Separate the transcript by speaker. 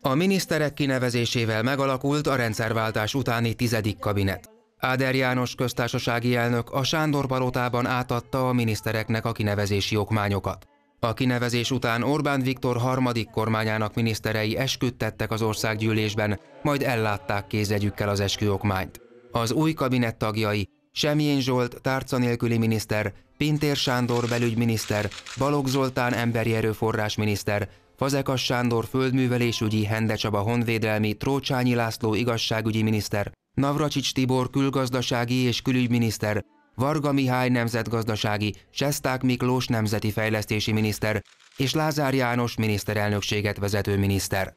Speaker 1: A miniszterek kinevezésével megalakult a rendszerváltás utáni tizedik kabinet. Áder János köztársasági elnök a Sándor Palotában átadta a minisztereknek a kinevezési okmányokat. A kinevezés után Orbán Viktor harmadik kormányának miniszterei esküdtettek az országgyűlésben, majd ellátták kézegyükkel az esküokmányt. Az új kabinet tagjai Semjén Zsolt tárca nélküli miniszter, Pintér Sándor belügyminiszter, Balogh Zoltán emberi erőforrás miniszter, Fazekas Sándor földművelésügyi, Hende Csaba honvédelmi, Trócsányi László igazságügyi miniszter, Navracsics Tibor külgazdasági és külügyminiszter, Varga Mihály nemzetgazdasági, Sesták Miklós nemzeti fejlesztési miniszter és Lázár János miniszterelnökséget vezető miniszter.